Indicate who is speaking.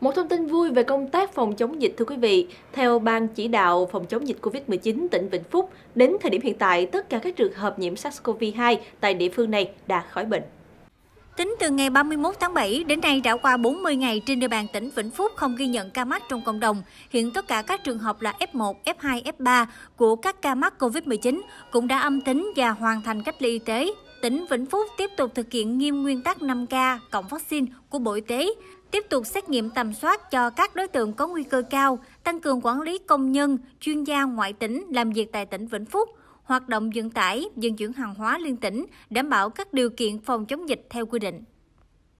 Speaker 1: Một thông tin vui về công tác phòng chống dịch thưa quý vị. Theo Ban chỉ đạo phòng chống dịch COVID-19 tỉnh Vĩnh Phúc, đến thời điểm hiện tại, tất cả các trường hợp nhiễm SARS-CoV-2 tại địa phương này đã khỏi bệnh.
Speaker 2: Tính từ ngày 31 tháng 7 đến nay đã qua 40 ngày trên địa bàn tỉnh Vĩnh Phúc không ghi nhận ca mắc trong cộng đồng. Hiện tất cả các trường hợp là F1, F2, F3 của các ca mắc COVID-19 cũng đã âm tính và hoàn thành cách ly y tế tỉnh Vĩnh Phúc tiếp tục thực hiện nghiêm nguyên tắc 5K cộng vaccine của Bộ Y tế, tiếp tục xét nghiệm tầm soát cho các đối tượng có nguy cơ cao, tăng cường quản lý công nhân, chuyên gia ngoại tỉnh làm việc tại tỉnh Vĩnh Phúc, hoạt động vận tải, vận chuyển hàng hóa liên tỉnh, đảm bảo các điều kiện phòng chống dịch theo quy định.